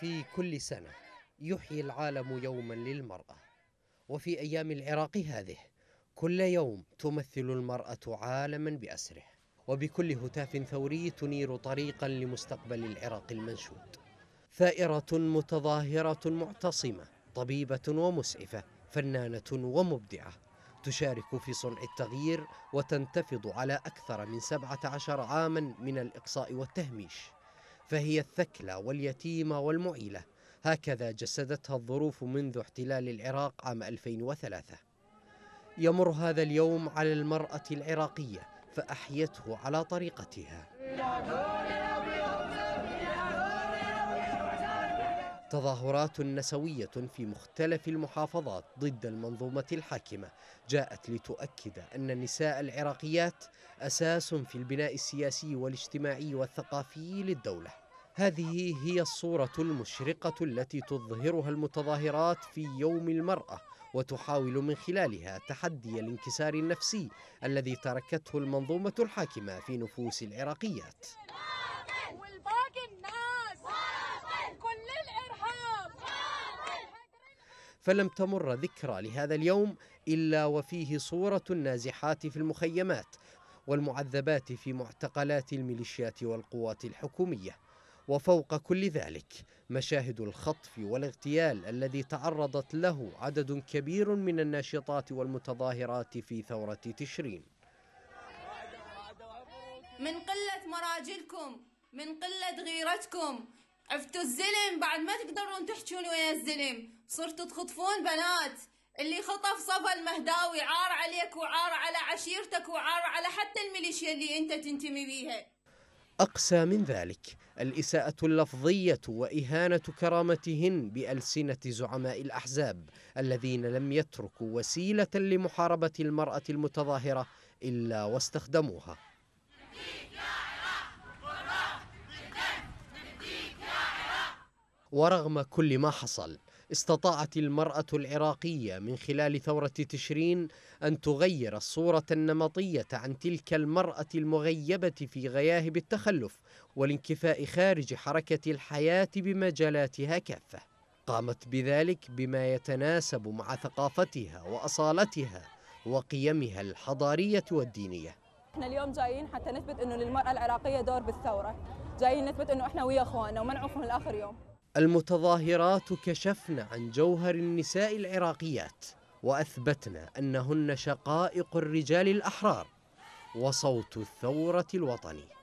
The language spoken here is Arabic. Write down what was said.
في كل سنة يحيي العالم يوما للمرأة وفي أيام العراق هذه كل يوم تمثل المرأة عالما بأسره وبكل هتاف ثوري تنير طريقا لمستقبل العراق المنشود ثائرة متظاهرة معتصمة طبيبة ومسعفة فنانة ومبدعة تشارك في صنع التغيير وتنتفض على أكثر من 17 عاما من الإقصاء والتهميش فهي الثكلى واليتيمة والمؤيلة هكذا جسدتها الظروف منذ احتلال العراق عام 2003 يمر هذا اليوم على المرأة العراقية فأحيته على طريقتها تظاهرات نسوية في مختلف المحافظات ضد المنظومة الحاكمة جاءت لتؤكد أن النساء العراقيات أساس في البناء السياسي والاجتماعي والثقافي للدولة هذه هي الصورة المشرقة التي تظهرها المتظاهرات في يوم المرأة وتحاول من خلالها تحدي الانكسار النفسي الذي تركته المنظومة الحاكمة في نفوس العراقيات فلم تمر ذكرى لهذا اليوم إلا وفيه صورة النازحات في المخيمات والمعذبات في معتقلات الميليشيات والقوات الحكومية وفوق كل ذلك مشاهد الخطف والاغتيال الذي تعرضت له عدد كبير من الناشطات والمتظاهرات في ثورة تشرين من قلة مراجلكم من قلة غيرتكم عفتوا الزلم بعد ما تقدرون تحجون ويا الزلم صرتوا تخطفون بنات اللي خطف صفا المهداوي عار عليك وعار على عشيرتك وعار على حتى الميليشيا اللي انت تنتمي بيها أقسى من ذلك الإساءة اللفظية وإهانة كرامتهن بألسنة زعماء الأحزاب الذين لم يتركوا وسيلة لمحاربة المرأة المتظاهرة إلا واستخدموها ورغم كل ما حصل استطاعت المرأة العراقية من خلال ثورة تشرين أن تغير الصورة النمطية عن تلك المرأة المغيبة في غياهب التخلف والانكفاء خارج حركة الحياة بمجالاتها كافة قامت بذلك بما يتناسب مع ثقافتها وأصالتها وقيمها الحضارية والدينية احنا اليوم جايين حتى نثبت انه للمرأة العراقية دور بالثورة جايين نثبت انه احنا ويا اخواننا وما نعوفهم لاخر يوم المتظاهرات كشفن عن جوهر النساء العراقيات واثبتن انهن شقائق الرجال الاحرار وصوت الثوره الوطني